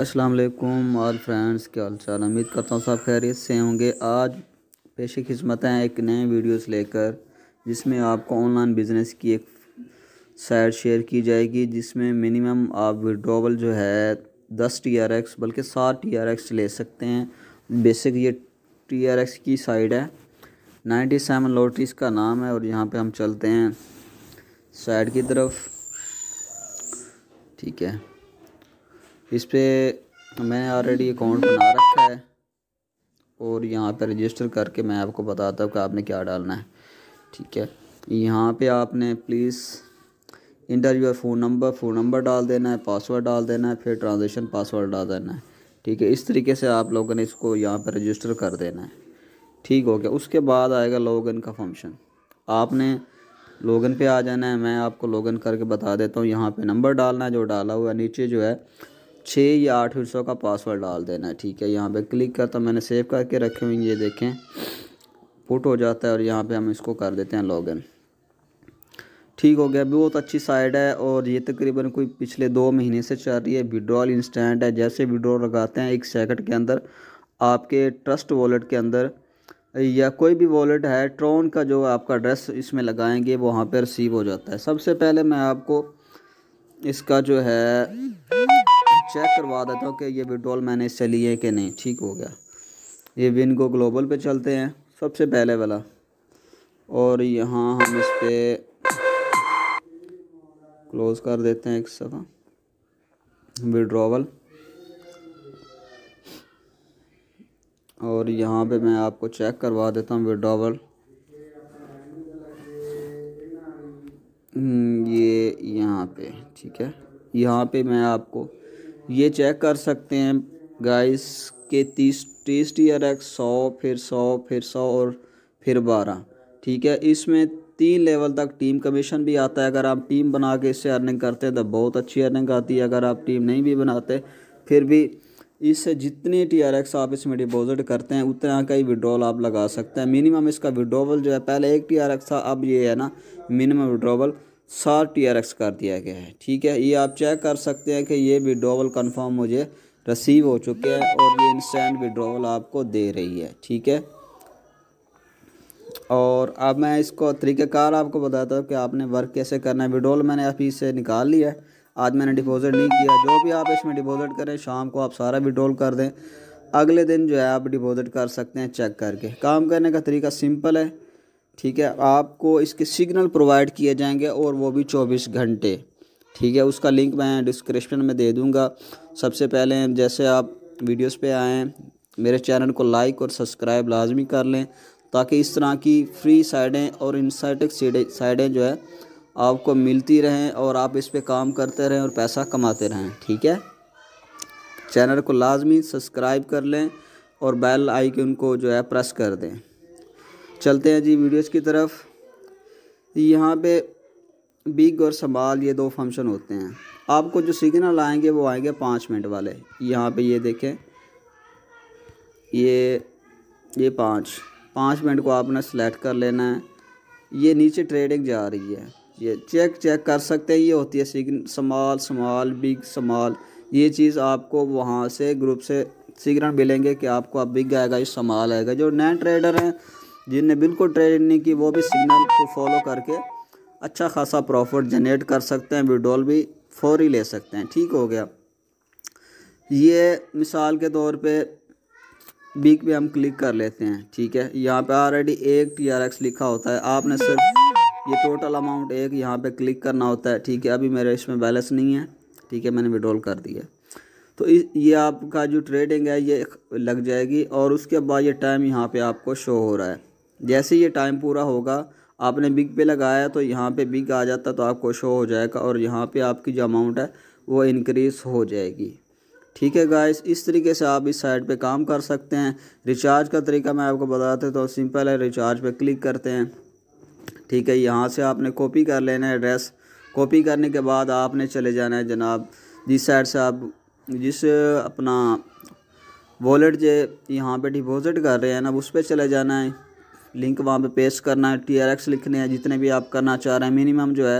अस्सलाम वालेकुम all friends क्या हाल चाल उम्मीद करता हूँ सब खैरियत से होंगे आज पेशे खिदमत हैं एक नए वीडियोस लेकर जिसमें आपको ऑनलाइन बिज़नेस की एक साइट शेयर की जाएगी जिसमें मिनिमम आप विड्रोवल जो है दस टी आर एक्स बल्कि सात टी आर एक्स ले सकते हैं बेसिक ये टी आर एक्स की साइड है नाइन्टी सेवन लॉटरीज का नाम है और यहाँ पर हम चलते हैं साइड की तरफ ठीक है इस पर मैंने ऑलरेडी अकाउंट बना रखा है और यहाँ पर रजिस्टर करके मैं आपको बताता हूँ कि आपने क्या डालना है ठीक है यहाँ पे आपने please enter your phone number phone number डाल देना है पासवर्ड डाल देना है फिर ट्रांजेक्शन पासवर्ड डाल देना है ठीक है इस तरीके से आप लोगों ने इसको यहाँ पर रजिस्टर कर देना है ठीक हो गया उसके बाद आएगा लॉगिन का फंक्शन आपने लॉगिन पे आ जाना है मैं आपको लॉगिन करके बता देता हूँ यहाँ पे नंबर डालना है जो डाला हुआ है नीचे जो है छः या आठ सौ का पासवर्ड डाल देना है ठीक है यहाँ पे क्लिक करता तो मैंने सेव करके रखे हुए ये देखें पुट हो जाता है और यहाँ पे हम इसको कर देते हैं लॉगिन ठीक हो गया बहुत अच्छी साइट है और ये तकरीबन कोई पिछले दो महीने से चल रही है विड्रॉल इंस्टेंट है जैसे विड्रॉल लगाते हैं एक सेकेंड के अंदर आपके ट्रस्ट वॉलेट के अंदर या कोई भी वॉलेट है ट्रोन का जो आपका एड्रेस इसमें लगाएंगे वहाँ पर रिसीव हो जाता है सबसे पहले मैं आपको इसका जो है चेक करवा देता हूँ कि ये विड्रॉल मैंने इससे लिए कि नहीं ठीक हो गया ये विन को ग्लोबल पे चलते हैं सबसे पहले वाला और यहाँ हम इस पर क्लोज़ कर देते हैं एक सफ़ा विड्रॉवल और यहाँ पे मैं आपको चेक करवा देता हूँ विड्रॉवल हम्म, ये यहाँ पे ठीक है यहाँ पे मैं आपको ये चेक कर सकते हैं गाइस के तीस तीस टी आर एक्स सौ फिर सौ फिर सौ और फिर बारह ठीक है इसमें तीन लेवल तक टीम कमीशन भी आता है अगर आप टीम बना के इससे अर्निंग करते हैं तो बहुत अच्छी अर्निंग आती है अगर आप टीम नहीं भी बनाते फिर भी इससे जितने टी आर एक्स आप इसमें डिपॉजिट करते हैं उतना का ही विड्रॉल आप लगा सकते हैं मिनिमम इसका विड्रॉवल जो है पहले एक टी आर एक्स था अब ये है ना मिनिमम विड्रॉवल सात टी आर एक्स कर दिया गया है ठीक है ये आप चेक कर सकते हैं कि ये विड्रोवल कन्फर्म मुझे रिसीव हो चुके हैं और ये इंस्टेंट विड्रोवल आपको दे रही है ठीक है और अब मैं इसको तरीक़ेकार आपको बताता हूँ कि आपने वर्क कैसे करना है विड्रोवल मैंने अभी इसे निकाल लिया है आज मैंने डिपॉज़िट नहीं किया जो भी आप इसमें डिपॉज़िट करें शाम को आप सारा विड्रोल कर दें अगले दिन जो है आप डिपॉज़िट कर सकते हैं चेक करके काम करने का तरीका सिंपल है ठीक है आपको इसके सिग्नल प्रोवाइड किए जाएंगे और वो भी 24 घंटे ठीक है उसका लिंक मैं डिस्क्रिप्शन में दे दूंगा सबसे पहले जैसे आप वीडियोस पे आएँ मेरे चैनल को लाइक और सब्सक्राइब लाजमी कर लें ताकि इस तरह की फ्री साइडें और इंसाइटिक साइडें जो है आपको मिलती रहें और आप इस पर काम करते रहें और पैसा कमाते रहें ठीक है चैनल को लाजमी सब्सक्राइब कर लें और बेल आइकन को जो है प्रेस कर दें चलते हैं जी वीडियोस की तरफ यहाँ पे बिग और समाल ये दो फंक्शन होते हैं आपको जो सिग्नल आएंगे वो आएंगे पाँच मिनट वाले यहाँ पे ये देखें ये ये पाँच पाँच मिनट को आपने सेलेक्ट कर लेना है ये नीचे ट्रेडिंग जा रही है ये चेक चेक कर सकते हैं ये होती है सिग्न समाल समाल बिग समाल ये चीज़ आपको वहाँ से ग्रुप से सिग्नल मिलेंगे कि आपको अब बिग आएगा ये समाल आएगा जो नए ट्रेडर हैं जिनने बिल्कुल ट्रेड नहीं की वो भी सिग्नल को फॉलो करके अच्छा खासा प्रॉफिट जनरेट कर सकते हैं विड्रॉल भी फौरी ले सकते हैं ठीक हो गया ये मिसाल के तौर पे बीक पे हम क्लिक कर लेते हैं ठीक है यहाँ पे ऑलरेडी एक टी आर एक्स लिखा होता है आपने सिर्फ ये टोटल अमाउंट एक यहाँ पे क्लिक करना होता है ठीक है अभी मेरे इसमें बैलेंस नहीं है ठीक है मैंने विड्रॉल कर दिया तो ये आपका जो ट्रेडिंग है ये लग जाएगी और उसके बाद ये टाइम यहाँ पर आपको शो हो रहा है जैसे ये टाइम पूरा होगा आपने बिग पे लगाया तो यहाँ पे बिग आ जाता तो आपको शो हो जाएगा और यहाँ पे आपकी जो अमाउंट है वो इनक्रीज़ हो जाएगी ठीक है गाइस इस तरीके से आप इस साइड पे काम कर सकते हैं रिचार्ज का तरीका मैं आपको बताते तो सिंपल है रिचार्ज पे क्लिक करते हैं ठीक है यहाँ से आपने कॉपी कर लेना है एड्रेस कॉपी करने के बाद आपने चले जाना है जनाब जिस साइड से आप जिस अपना वॉलेट जो यहाँ पर डिपोजिट कर रहे हैं ना उस पर चले जाना है लिंक वहाँ पे पेस्ट करना है टी आर एक्स लिखने हैं जितने भी आप करना चाह रहे हैं मिनिमम जो है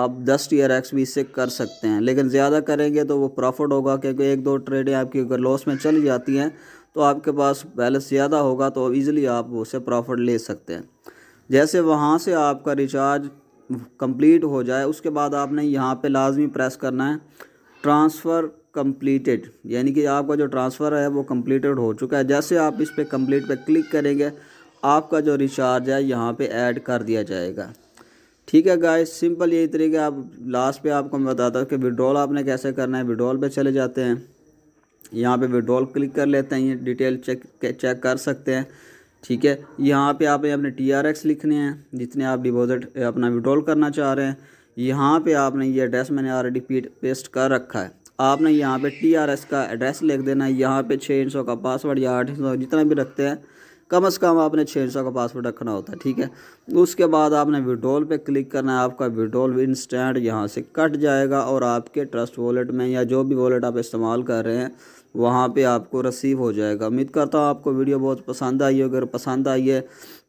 आप 10 टी आर एक्स भी इससे कर सकते हैं लेकिन ज़्यादा करेंगे तो वो प्रॉफिट होगा क्योंकि एक दो ट्रेडें आपकी अगर लॉस में चली जाती हैं तो आपके पास बैलेंस ज़्यादा होगा तो ईज़िली आप उससे प्रॉफिट ले सकते हैं जैसे वहाँ से आपका रिचार्ज कंप्लीट हो जाए उसके बाद आपने यहाँ पे लाजमी प्रेस करना है ट्रांसफ़र कंप्लीटेड यानी कि आपका जो ट्रांसफ़र है वो कंप्लीटेड हो चुका है जैसे आप इस पर कंप्लीट पे क्लिक करेंगे आपका जो रिचार्ज है यहाँ पे ऐड कर दिया जाएगा ठीक है गाइस सिंपल यही तरीका आप लास्ट पे आपको मैं बताता हूँ कि विड्रॉल आपने कैसे करना है विड्रॉल पे चले जाते हैं यहाँ पे विड्रॉल क्लिक कर लेते हैं ये डिटेल चेक चेक कर सकते हैं ठीक है यहाँ पे आपने अपने टी आर एक्स लिखने हैं जितने आप डिपॉजिट अपना विड्रॉल करना चाह रहे हैं यहाँ पर आपने ये एड्रेस मैंने ऑलरेडी पेस्ट कर रखा है आपने यहाँ पर टी आर एस का एड्रेस लिख देना है यहाँ पर छः सौ का पासवर्ड या आठ जितना भी रखते हैं कम से कम आपने छः सौ का पासवर्ड रखना होता है ठीक है उसके बाद आपने विड्रॉल पे क्लिक करना है आपका विड्रॉल इंस्टेंट यहाँ से कट जाएगा और आपके ट्रस्ट वॉलेट में या जो भी वॉलेट आप इस्तेमाल कर रहे हैं वहाँ पे आपको रसीव हो जाएगा उम्मीद करता हूँ आपको वीडियो बहुत पसंद आई है अगर पसंद आई है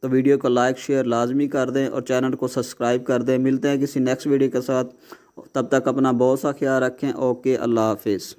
तो वीडियो को लाइक शेयर लाजमी कर दें और चैनल को सब्सक्राइब कर दें मिलते हैं किसी नेक्स्ट वीडियो के साथ तब तक अपना बहुत सा ख्याल रखें ओके अल्लाह हाफिज़